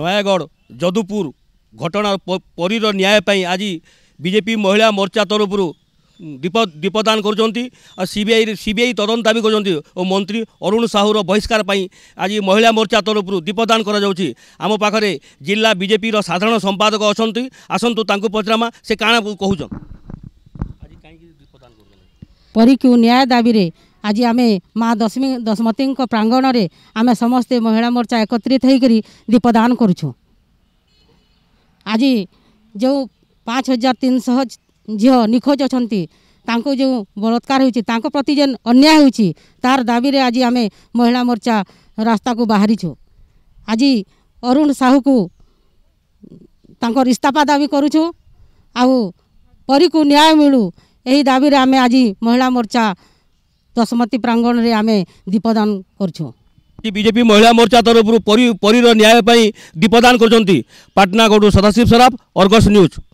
ନୟାଗଡ଼ ଯଦୁପୁର ଘଟଣା ପରୀର ନ୍ୟାୟ ପାଇଁ ଆଜି ବିଜେପି ମହିଳା ମୋର୍ଚ୍ଚା ତରଫରୁ ଦୀପ ଦୀପଦାନ କରୁଛନ୍ତି ଆଉ ସିବିଆଇ ସିବିଆଇ ତଦନ୍ତ ଦାବି କରୁଛନ୍ତି ଓ ମନ୍ତ୍ରୀ ଅରୁଣ ସାହୁର ବହିଷ୍କାର ପାଇଁ ଆଜି ମହିଳା ମୋର୍ଚ୍ଚା ତରଫରୁ ଦୀପଦାନ କରାଯାଉଛି ଆମ ପାଖରେ ଜିଲ୍ଲା ବିଜେପିର ସାଧାରଣ ସମ୍ପାଦକ ଅଛନ୍ତି ଆସନ୍ତୁ ତାଙ୍କୁ ପଚରାମା ସେ କାଣା କହୁଛନ୍ତି ପରୀକୁ ନ୍ୟାୟ ଦାବିରେ আজ আমি মা দশমী দশমতী প্রাঙ্গণে আমি সমস্তে মহিলা মোর্চা একত্রিত হয়ে দীপদান করছু আজ যে পাঁচ হাজার তিনশহ ঝিও নিখোঁজ অনেক ତାଙ୍କୁ ଯେଉଁ ବଳାତ୍କାର ହେଉଛି ତାଙ୍କ ପ୍ରତି ଯେନ୍ ଅନ୍ୟାୟ ହେଉଛି ତାର ଦାବିରେ ଆଜି ଆମେ ମହିଳା ମୋର୍ଚ୍ଚା ରାସ୍ତାକୁ ବାହାରିଛୁ ଆଜି ଅରୁଣ ସାହୁକୁ ତାଙ୍କର ଇସ୍ତଫା ଦାବି କରୁଛୁ ଆଉ ପରୀକୁ ନ୍ୟାୟ ମିଳୁ ଏହି ଦାବିରେ ଆମେ ଆଜି ମହିଳା ମୋର୍ଚ୍ଚା ଦଶମତୀ ପ୍ରାଙ୍ଗଣରେ ଆମେ ଦୀପଦାନ କରୁଛୁ ବିଜେପି ମହିଳା ମୋର୍ଚ୍ଚା ତରଫରୁ ପରୀର ନ୍ୟାୟ ପାଇଁ ଦୀପଦାନ କରୁଛନ୍ତି ପାଟନାଗଡ଼ରୁ ସଦାଶିବ ସରାଫ ଅର୍ଗସ୍ ନ୍ୟୁଜ୍